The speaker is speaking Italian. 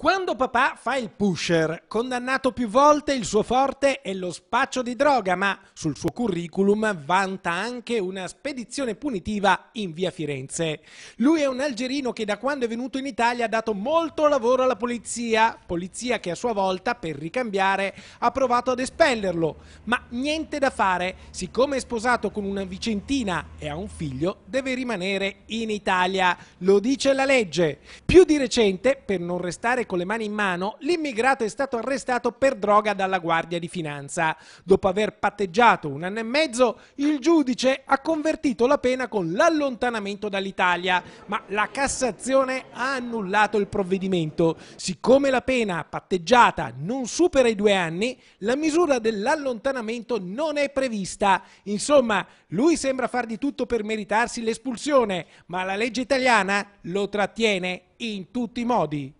Quando papà fa il pusher, condannato più volte, il suo forte è lo spaccio di droga, ma sul suo curriculum vanta anche una spedizione punitiva in via Firenze. Lui è un algerino che da quando è venuto in Italia ha dato molto lavoro alla polizia, polizia che a sua volta, per ricambiare, ha provato ad espellerlo. Ma niente da fare, siccome è sposato con una vicentina e ha un figlio, deve rimanere in Italia. Lo dice la legge. Più di recente, per non restare con le mani in mano, l'immigrato è stato arrestato per droga dalla Guardia di Finanza. Dopo aver patteggiato un anno e mezzo, il giudice ha convertito la pena con l'allontanamento dall'Italia, ma la Cassazione ha annullato il provvedimento. Siccome la pena patteggiata non supera i due anni, la misura dell'allontanamento non è prevista. Insomma, lui sembra far di tutto per meritarsi l'espulsione, ma la legge italiana lo trattiene in tutti i modi.